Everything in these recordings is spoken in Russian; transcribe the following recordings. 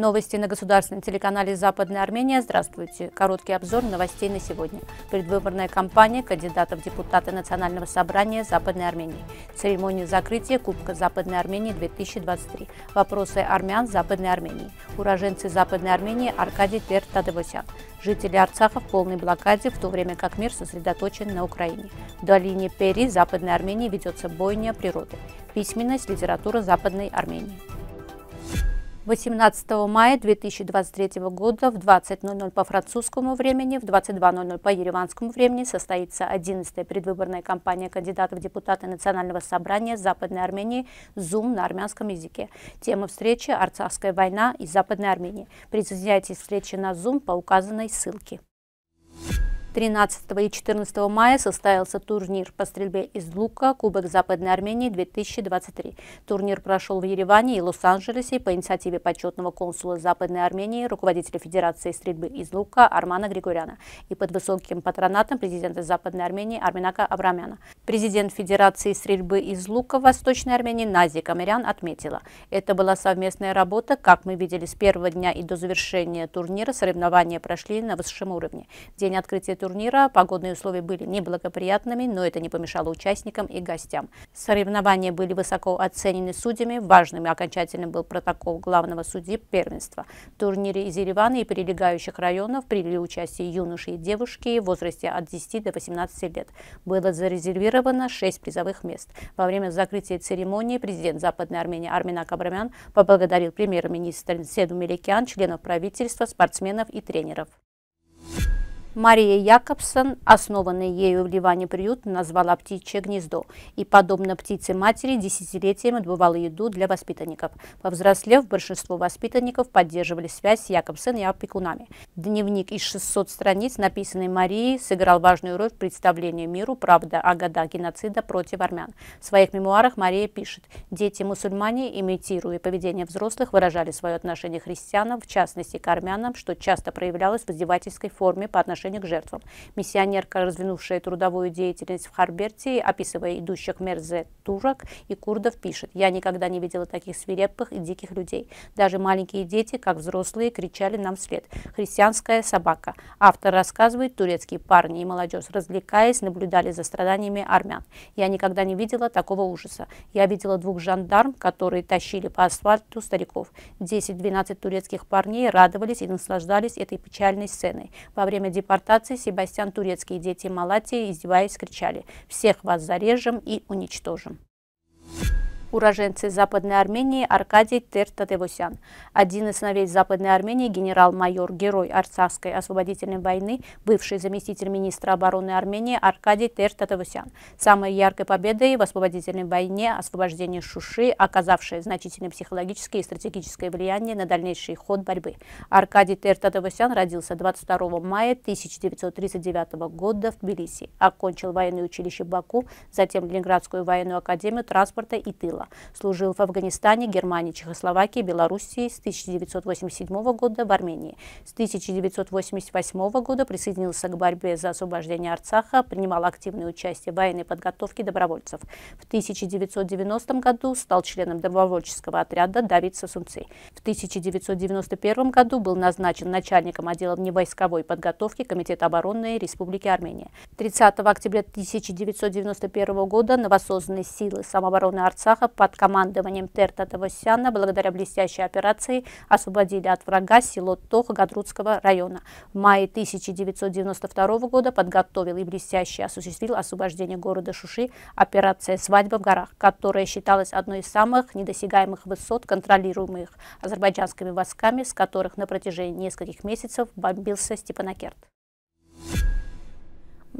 Новости на государственном телеканале «Западная Армения». Здравствуйте. Короткий обзор новостей на сегодня. Предвыборная кампания кандидатов в депутаты Национального собрания Западной Армении. Церемония закрытия Кубка Западной Армении 2023. Вопросы армян Западной Армении. Уроженцы Западной Армении Аркадий Тер Тадевосян. Жители Арцаха в полной блокаде, в то время как мир сосредоточен на Украине. В долине Пери Западной Армении ведется бойня природы. Письменность, литература Западной Армении. 18 мая 2023 года в 20.00 по французскому времени, в 22.00 по ереванскому времени состоится 11-я предвыборная кампания кандидатов в депутаты Национального собрания Западной Армении «Зум» на армянском языке. Тема встречи «Арцахская война и Западная Армения. Присоединяйтесь к встрече на Zoom по указанной ссылке. 13 и 14 мая состоялся турнир по стрельбе из лука Кубок Западной Армении 2023. Турнир прошел в Ереване и Лос-Анджелесе по инициативе почетного консула Западной Армении, руководителя Федерации стрельбы из лука Армана Григоряна и под высоким патронатом президента Западной Армении Арминака Абрамяна. Президент Федерации стрельбы из лука Восточной Армении Нази Камерян отметила, это была совместная работа, как мы видели, с первого дня и до завершения турнира соревнования прошли на высшем уровне. День открытия турнира. Погодные условия были неблагоприятными, но это не помешало участникам и гостям. Соревнования были высоко оценены судьями. Важным и окончательным был протокол главного судьи первенства. В турнире из Еревана и прилегающих районов приняли участие юноши и девушки в возрасте от 10 до 18 лет. Было зарезервировано 6 призовых мест. Во время закрытия церемонии президент Западной Армении Армина Кабрамян поблагодарил премьер министр Седу Меликян, членов правительства, спортсменов и тренеров. Мария Якобсон, основанный ею в Ливане приют, назвала птичье гнездо и, подобно птице-матери, десятилетиями отбывала еду для воспитанников. Повзрослев, большинство воспитанников поддерживали связь с Якобсон и опекунами. Дневник из 600 страниц, написанный Марией, сыграл важную роль в представлении миру правда о годах геноцида против армян. В своих мемуарах Мария пишет, дети-мусульмане, имитируя поведение взрослых, выражали свое отношение христианам, в частности к армянам, что часто проявлялось в издевательской форме по отношению отношение к жертвам. Миссионерка, развинувшая трудовую деятельность в Харберте, описывая идущих мерзе турок и курдов, пишет «Я никогда не видела таких свирепых и диких людей. Даже маленькие дети, как взрослые, кричали нам вслед. Христианская собака». Автор рассказывает, турецкие парни и молодежь, развлекаясь, наблюдали за страданиями армян. «Я никогда не видела такого ужаса. Я видела двух жандарм, которые тащили по асфальту стариков. 10-12 турецких парней радовались и наслаждались этой печальной сценой. Во время дипломатии депортации Себастьян Турецкий и дети Малатии, издеваясь, кричали «Всех вас зарежем и уничтожим» уроженцы Западной Армении Аркадий Тертадевосян, один из сыновей Западной Армении, генерал-майор, герой Арцахской освободительной войны, бывший заместитель министра обороны Армении Аркадий Тертадевосян. Самой яркой победой в освободительной войне освобождение Шуши, оказавшее значительное психологическое и стратегическое влияние на дальнейший ход борьбы. Аркадий Тертадевосян родился 22 мая 1939 года в Тбилиси, окончил военное училище Баку, затем Ленинградскую военную академию транспорта и тыла генерала. Служил в Афганистане, Германии, Чехословакии, Белоруссии с 1987 года в Армении. С 1988 года присоединился к борьбе за освобождение Арцаха, принимал активное участие в военной подготовке добровольцев. В 1990 году стал членом добровольческого отряда «Давид Сосунцы». В 1991 году был назначен начальником отдела вневойсковой подготовки Комитета обороны Республики Армения. 30 октября 1991 года новосозданные силы самообороны Арцаха под командованием Терта Тавасяна благодаря блестящей операции освободили от врага село Тох Гадрутского района. В мае 1992 года подготовил и блестяще осуществил освобождение города Шуши операция «Свадьба в горах», которая считалась одной из самых недосягаемых высот, контролируемых азербайджанскими войсками, с которых на протяжении нескольких месяцев бомбился Степанакерт.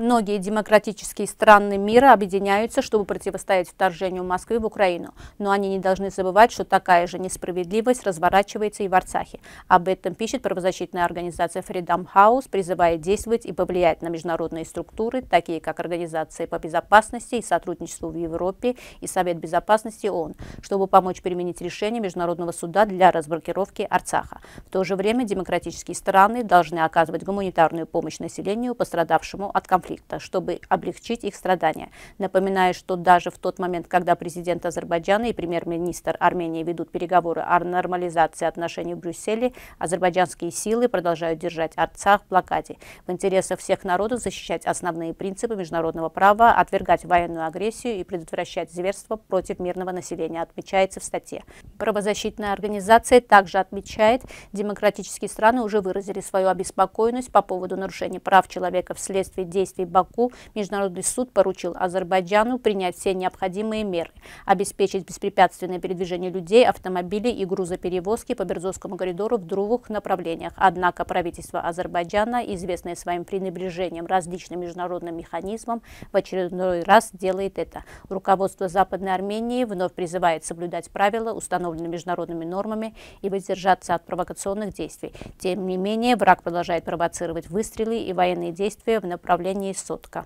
Многие демократические страны мира объединяются, чтобы противостоять вторжению Москвы в Украину. Но они не должны забывать, что такая же несправедливость разворачивается и в Арцахе. Об этом пишет правозащитная организация Freedom House, призывая действовать и повлиять на международные структуры, такие как Организация по безопасности и сотрудничеству в Европе и Совет безопасности ООН, чтобы помочь применить решение Международного суда для разблокировки Арцаха. В то же время демократические страны должны оказывать гуманитарную помощь населению, пострадавшему от конфликта конфликта, чтобы облегчить их страдания. Напоминаю, что даже в тот момент, когда президент Азербайджана и премьер-министр Армении ведут переговоры о нормализации отношений в Брюсселе, азербайджанские силы продолжают держать Арцах в блокаде. В интересах всех народов защищать основные принципы международного права, отвергать военную агрессию и предотвращать зверство против мирного населения, отмечается в статье. Правозащитная организация также отмечает, демократические страны уже выразили свою обеспокоенность по поводу нарушения прав человека вследствие действий действий Баку Международный суд поручил Азербайджану принять все необходимые меры, обеспечить беспрепятственное передвижение людей, автомобилей и грузоперевозки по Берзовскому коридору в других направлениях. Однако правительство Азербайджана, известное своим пренебрежением различным международным механизмам, в очередной раз делает это. Руководство Западной Армении вновь призывает соблюдать правила, установленные международными нормами, и воздержаться от провокационных действий. Тем не менее, враг продолжает провоцировать выстрелы и военные действия в направлении нині сотка.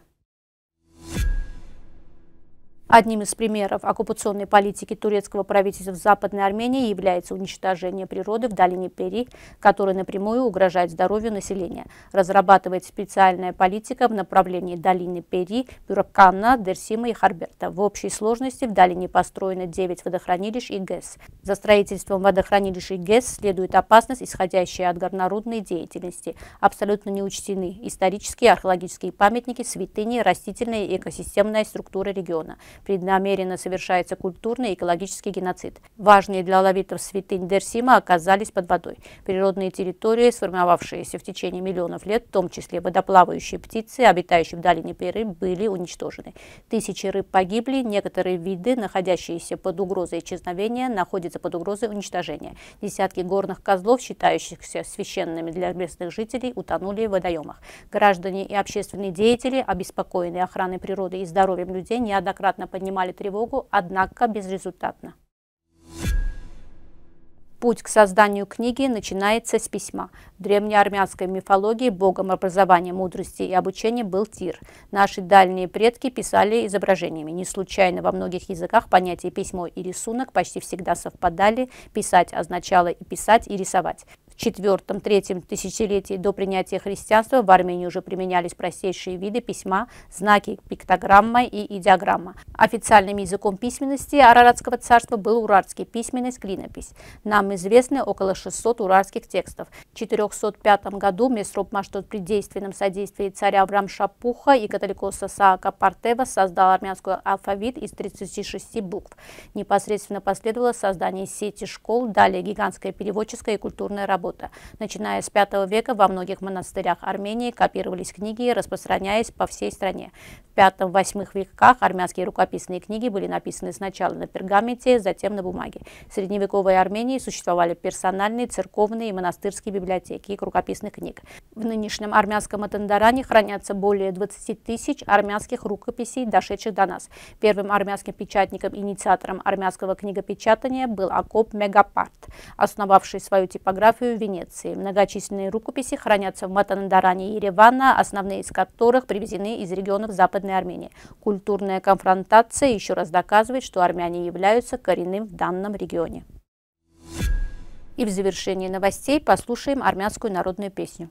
Одним из примеров оккупационной политики турецкого правительства в Западной Армении является уничтожение природы в долине Пери, которая напрямую угрожает здоровью населения. Разрабатывает специальная политика в направлении долины Пери, Пюракана, Дерсима и Харберта. В общей сложности в долине построено 9 водохранилищ и ГЭС. За строительством водохранилищ и ГЭС следует опасность, исходящая от горнорудной деятельности. Абсолютно не учтены исторические археологические памятники, святыни, растительная и экосистемная структура региона – преднамеренно совершается культурный и экологический геноцид. Важные для лавитов святынь Дерсима оказались под водой. Природные территории, сформировавшиеся в течение миллионов лет, в том числе водоплавающие птицы, обитающие в долине Перы, были уничтожены. Тысячи рыб погибли, некоторые виды, находящиеся под угрозой исчезновения, находятся под угрозой уничтожения. Десятки горных козлов, считающихся священными для местных жителей, утонули в водоемах. Граждане и общественные деятели, обеспокоенные охраной природы и здоровьем людей, неоднократно поднимали тревогу, однако безрезультатно. Путь к созданию книги начинается с письма. В древнеармянской мифологии богом образования, мудрости и обучения был Тир. Наши дальние предки писали изображениями. Не случайно во многих языках понятия письмо и рисунок почти всегда совпадали. Писать означало и писать, и рисовать. В четвертом-третьем тысячелетии до принятия христианства в Армении уже применялись простейшие виды письма, знаки пиктограмма и идиограмма. Официальным языком письменности Араратского царства был уральский письменность, клинопись. Нам известны около 600 уральских текстов. В 405 году Месроп Маштот при действенном содействии царя Абрам Шапуха и католикоса Саака Партева создал армянский алфавит из 36 букв. Непосредственно последовало создание сети школ, далее гигантская переводческая и культурная работа. Начиная с V века во многих монастырях Армении копировались книги, распространяясь по всей стране. V-VIII веках армянские рукописные книги были написаны сначала на пергаменте, затем на бумаге. В средневековой Армении существовали персональные, церковные и монастырские библиотеки и рукописных книг. В нынешнем армянском Атандаране хранятся более 20 тысяч армянских рукописей, дошедших до нас. Первым армянским печатником, инициатором армянского книгопечатания был Акоп Мегапарт, основавший свою типографию в Венеции. Многочисленные рукописи хранятся в Матандаране и Еревана, основные из которых привезены из регионов Западной Западной Армении. Культурная конфронтация еще раз доказывает, что армяне являются коренным в данном регионе. И в завершении новостей послушаем армянскую народную песню.